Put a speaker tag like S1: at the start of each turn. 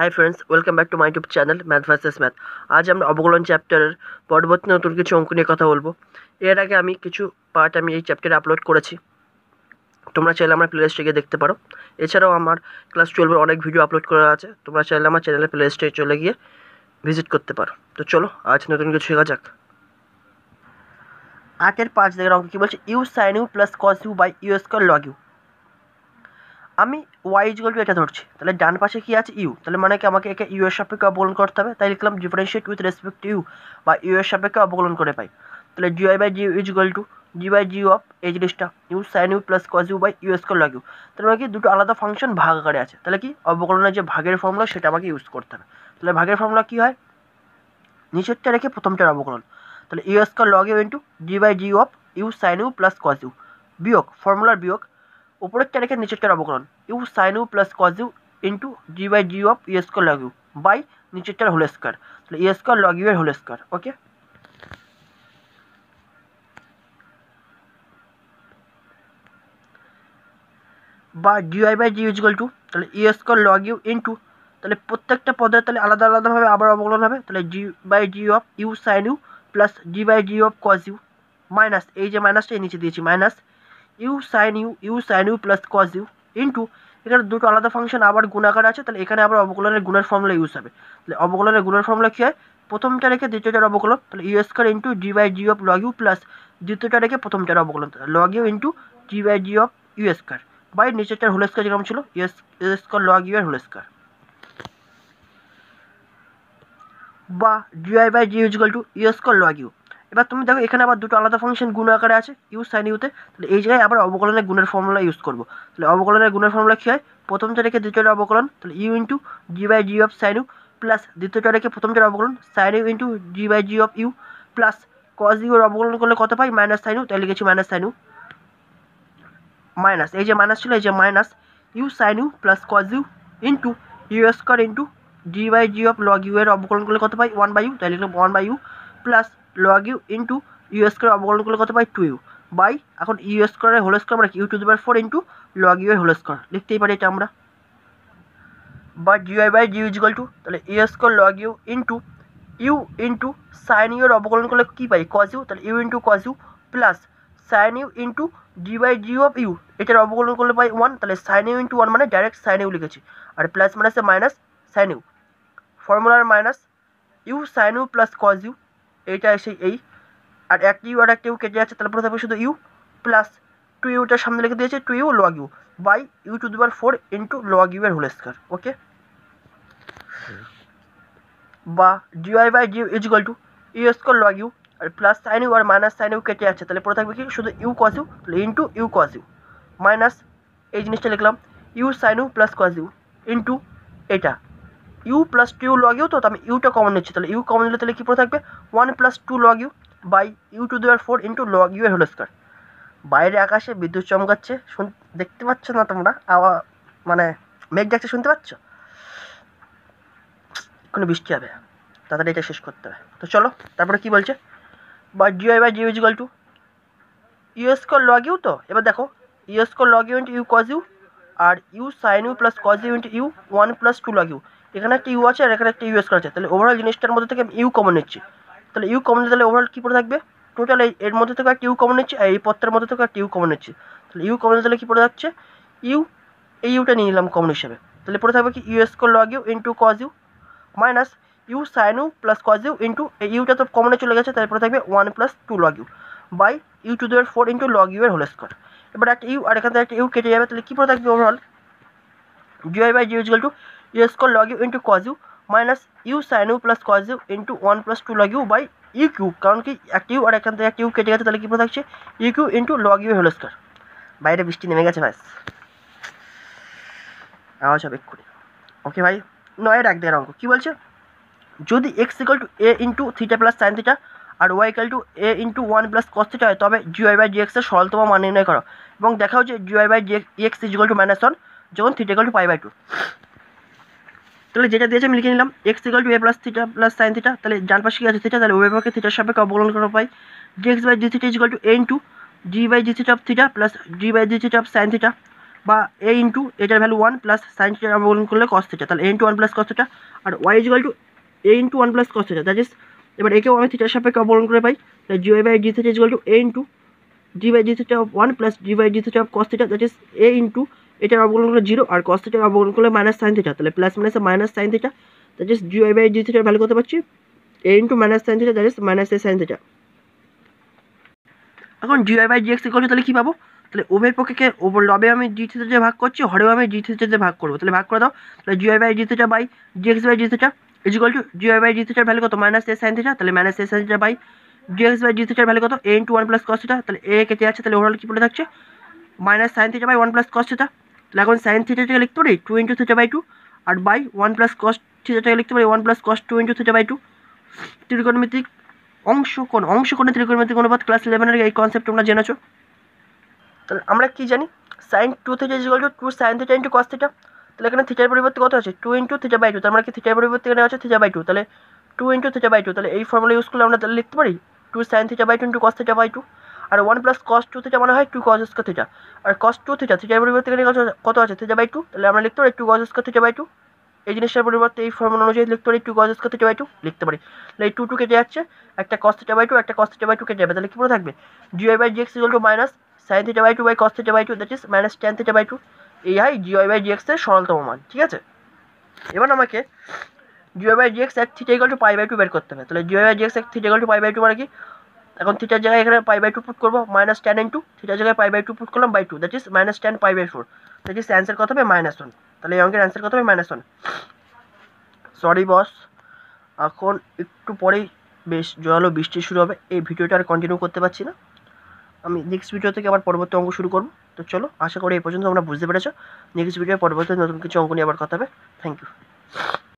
S1: high friends welcome back to my YouTube channel math versus math আজ আমরা অবকলন চ্যাপ্টারের পরবর্তী নতুন কিছু অঙ্ক নিয়ে কথা বলবো এর আগে আমি কিছু পার্ট আমি এই চ্যাপ্টারে আপলোড করেছি তোমরা চাইলে আমার প্লে প্লেলিস্টে গিয়ে দেখতে পারো এছাড়াও আমার ক্লাস টুয়েলভের অনেক ভিডিও আপলোড করা আছে তোমরা চাইলে আমার চ্যানেলের প্লে প্লেলিস্টে চলে গিয়ে ভিজিট করতে পারো তো চলো আজ নতুন কিছু শেখা যাক আগের পাঁচ দেখের অঙ্ক কী বলছে u sine u plus cos u by u square log u আমি ওয়াই ইজিক্যাল টু এটা ধরছি তাহলে ডান পাশে কি আছে ইউ তাহলে মানে কি আমাকে একে ইউ এর সাপেক্ষে অবকলন করতে হবে তাই লিখলাম ডিফারেন্সিয়েট উইথ রেসপেক্ট ইউ বা ইউ এর সাপেক্ষে অবকলন করে পাই তাহলে g y by g equal to g by g of এই জিনিসটা u sine u plus cos u by u s log u তাহলে মানে কি দুটো আলাদা ফাংশন ভাগ আকারে আছে তাহলে কি অবকলনের যে ভাগের ফর্মুলা সেটা আমাকে ইউজ করতে হবে তাহলে ভাগের ফর্মুলা কী হয় নিচেরটা রেখে প্রথমটার অবকলন তাহলে u square log u into g by g of u sine u plus cos u বিয়োগ ফর্মুলার বিয়োগ উপরের থেকে নিচেরটার অবকলন u sine u plus cos u into g by g of u এর স্কো লাগু বাই নিচেরটার হোল স্কয়ার তাহলে ই স্কয়ার লগ ইউ এর whole square okay by d i by d e is equal to তাহলে e square log u into তাহলে প্রত্যেকটা পদ তাহলে আলাদা আলাদা ভাবে আবার অবকলন হবে তাহলে g by g of u sine u plus g by g of cos u minus এই যে মাইনাস তো নিচে দিয়েছি minus u sine u u sine u plus cos u into এখানে দুটো আলাদা ফাংশন আবার গুণাকার আছে তাহলে এখানে আবার অবকলনের গুণের ফর্মুলা ইউজ হবে তাহলে অবকলনের গুণের ফর্মুলা কী হয় প্রথমটা রেখে দ্বিতীয়টার অবকলন তাহলে u square into g by g of log u plus দ্বিতীয়টা রেখে প্রথমটার অবকলন log u into g by g of u square by নিচেরটার হোল স্কোয়ার যেরকম ছিল ইউ স্কোয়ার লগ ইউ এর হোল স্কোয়ার বা g i by g use to u square log u এবার তুমি দেখো এখানে আবার দুটো আলাদা ফাংশন গুণ আকারে আছে ইউ সাইন ইউতে তাহলে এই জায়গায় আবার অবকলনের গুণের ফর্মুলা ইউজ করবো তাহলে অবকলনের গুণের ফর্মুলা কী হয় প্রথম চরেকে দ্বিতীয় অবকলন তাহলে u into g by g of sine u plus দ্বিতীয় চরেকে প্রথম চর অবকলন sine u into g by g of u plus cos ইউর অবকলন করলে কত পাই মাইনাস সাইন ইউ তাহলে লিখেছি মাইনাস সাইন ইউ মাইনাস এই যে মাইনাস ছিল এই যে minus u sine u plus cos u into u square into g by g of log u এর অবকলন করলে কত পাই ওয়ান বাই ইউ তাহলে লিখলাম one by u plus log u into u square অবকলন করলে কত পাই টু ইউ বাই এখন ইউ স্কোয়ারের হোল স্কোয়ার আমরা u to the four into log u এর হোল স্কোয়ার লিখতেই পারি এটা আমরা বা d y by d u equal to তাহলে u square log u into u into sine ইউর অবকলন করলে কী পাই কজ ইউ তাহলে u into cos u plus sine u into d by d of u এটার অবকলন করলে পাই ওয়ান তাহলে সাইন ইউ ইন্টু ওয়ান মানে ডাইরেক্ট সাইন ইউ লিখেছি আর প্লাস মানে মাইনাসে মাইনাস সাইন ইউ ফর্মুলার minus u sine u plus cos u এইটা এসে এই আর এক ইউ আর একটা ইউ কেটে যাচ্ছে তারপরে থাকবে শুধু ইউ প্লাস টু ইউটা সামনে লিখে দিয়েছে two u log u by u to দুবার ফোর ইন্টু লগ ইউ এর হোল স্কোয়ার ওকে বা d y by d u is equal to u square log u আর প্লাস সাইন ইউ আর minus sine u কেটে যাচ্ছে তাহলে পরে থাকবে কি শুধু ইউ কস ইউ তাহলে into u cos u minus এই জিনিসটা লিখলাম u sine u plus cos u into এটা u plus two log u তো আমি ইউটা কমন নিচ্ছি তাহলে ইউ কমন নিলে তাহলে কী পড়ে থাকবে one plus two log u by u to দেওয়ার ফোর ইন্টু লগ ইউ এর হোল স্কোয়ার বাইরে আকাশে বিদ্যুৎ চমকাচ্ছে শুন দেখতে পাচ্ছ না তোমরা আওয়া মানে মেঘ ডাকছে শুনতে পাচ্ছ কোনো বৃষ্টি হবে তাড়াতাড়ি এটা শেষ করতে হবে তো চলো তারপরে কী বলছে বা g y by g u equal to কর লগ ইউ তো এবার দেখো কর log u into u cos u আর u sine u plus cos u u one plus two log u এখানে একটা ইউ আছে আর এখানে একটা ইউএস করা আছে তাহলে ওভারঅল জিনিসটার মধ্যে থেকে ইউ কমন নিচ্ছি তাহলে ইউ কমন তাহলে ওভারঅল কী পড়ে থাকবে টোটাল এর মধ্যে থেকে একটা ইউ কমন নিচ্ছে আর এই পত্রের মধ্যে থেকে একটা ইউ কমন নিচ্ছে তাহলে ইউ কমন তাহলে কী পড়ে থাকছে ইউ এই ইউটা নিয়ে নিলাম কমন হিসাবে তাহলে পড়ে থাকবে কি ইউএস কো log u into cos u minus u sine u plus cos u into এই ইউটা তো কমনে চলে গেছে তাহলে তারপরে থাকবে one plus two log u by u to দেওয়ার ফোর ইন্টু লগ ইউ এর হোল স্কোয়ার এবার একটা ইউ আর এখান থেকে একটা ইউ কেটে যাবে তাহলে কী পড়ে থাকবে overall d y by g u equal to u square log u into cos u minus u sine u plus cos u into one plus two log u by u cube কারণ কি একটা ইউ আর এখান থেকে একটা ইউ কেটে গেছে তাহলে কী পড়ে থাকছে u cube into log u whole square বাইরে বৃষ্টি নেমে গেছে ভাই আওয়াজ হবে এক্ষুনি ওকে ভাই নয়ের এক দেড় অঙ্ক কী বলছে যদি x equal to a into theta plus sine theta আর y equal to a into one plus cos theta হয় তবে জিওয়াই বাই জিএক্সের সরলতম মান নির্ণয় করো এবং দেখা হচ্ছে g y by g x x equal to minus one যখন theta equal to pi by two তাহলে যেটা দিয়েছে আমি লিখে নিলাম x equal to a plus theta plus sine theta তাহলে ডান পাশে কি আছে থিটা তাহলে ওয়ে পক্ষে থিটার সাপেক্ষে অবলম্বন করা পাই g x by d theta is equal to a into g by d theta of theta plus g by g theta of sine theta বা এ ইন্টু এটার ভ্যালু ওয়ান প্লাস সাইন থিটার অবলম্বন করলে কস থিটা তাহলে a into one plus cos theta আর y is equal to a into one plus cos theta that is এবার একেও আমি থিটার সাপেক্ষে অপহরণ করে পাই তাই g by g theta equal to a into g by g theta of one plus g by g theta of cos theta that is a into এটার অবগণ করলে জিরো আর কস থিটার অবগণ করলে মাইনাস সাইন থিটা তাহলে plus মাইনাসে minus sine theta that is g by g থিটার ভ্যালু করতে পারছি a into minus sine theta that is minus a sine theta এখন g by g x two তাহলে কী পাবো তাহলে ওভের পক্ষে ওভার লবে আমি জি দিয়ে ভাগ করছি হরেও আমি জি দিয়ে ভাগ করবো তাহলে ভাগ করে দাও তাহলে g by g theta by g x by g theta is equal to g y by g থিটার ভ্যালু কত মাইনাস এ সাইন থিটা তাহলে minus a sine theta by g x by g থিটার ভ্যালু কত a into one plus cos theta তাহলে a কেটে যাচ্ছে তাহলে ওভারঅল কি পড়ে থাকছে minus sine theta by one plus cos theta তাহলে এখন সাইন থিটাটাকে লিখতে পারি two into theta by two আর বাই ওয়ান প্লাস কস থিটাটাকে লিখতে পারি one plus cos two into theta by two ত্রিকোণমিতিক অংশ কোণ অংশ কোণে ত্রিকোণমিতিক অনুপাত ক্লাস ইলেভেনের এই কনসেপ্ট তোমরা জেনেছো তাহলে আমরা কি জানি sine two theta is equal to two sine theta into cos theta তাহলে এখানে থিটার পরিবর্তে কত আছে two into theta by two তার মানে কি থিটার পরিবর্তে এখানে আছে থিটা বাই টু তাহলে two into theta by two তাহলে এই ফর্মুলা ইউজ করলে আমরা তাহলে লিখতে পারি two sine theta by two into cos theta by two আর one plus cos two theta মানে হয় টু কস স্কোয়ার থিটা আর কস টু থিটা থিটার পরিবর্তে এখানে কত আছে থিটা বাই টু তাহলে আমরা লিখতে পারি two cos square theta by two এই জিনিসটার পরিবর্তে এই ফর্মুলা অনুযায়ী লিখতে পারি two cos square theta by two লিখতে পারি তাহলে এই টু টু কেটে যাচ্ছে একটা কস থিটা বাই টু একটা কস থিটা বাই টু কেটে যাবে তাহলে কি পড়ে থাকবে dy by dx equal to minus sine theta by two by cos theta by two that is minus tan theta by two এই আই জিওয়াই বাই ডিএক্স এর সরলতম মান ঠিক আছে এবার আমাকে জিওয়াই বাই ডিএক্স এক theta equal to pi by two বের করতে হবে তাহলে জিওয়াই বাই এক্স এক theta equal to pi by two মানে কি এখন থিটার জায়গায় এখানে পাই বাই টু পুট করবো মাইনাস টেন ইন্টু থিটার জায়গায় পাই বাই টু পুট করলাম by two that is minus tan pi by four that is answer কত হবে মাইনাস ওয়ান তাহলে এই অঙ্কের অ্যান্সার কত হবে মাইনাস ওয়ান সরি বস এখন একটু পরেই বেশ জলও বৃষ্টি শুরু হবে এই ভিডিওটা আর কন্টিনিউ করতে পারছি না আমি নেক্সট ভিডিও থেকে আবার পরবর্তী অঙ্ক শুরু করবো তো চলো আশা করি এই পর্যন্ত আমরা বুঝতে পেরেছো নেক্সট ভিডিও পরবর্তী নতুন কিছু অঙ্ক নিয়ে আবার কথা হবে থ্যাংক ইউ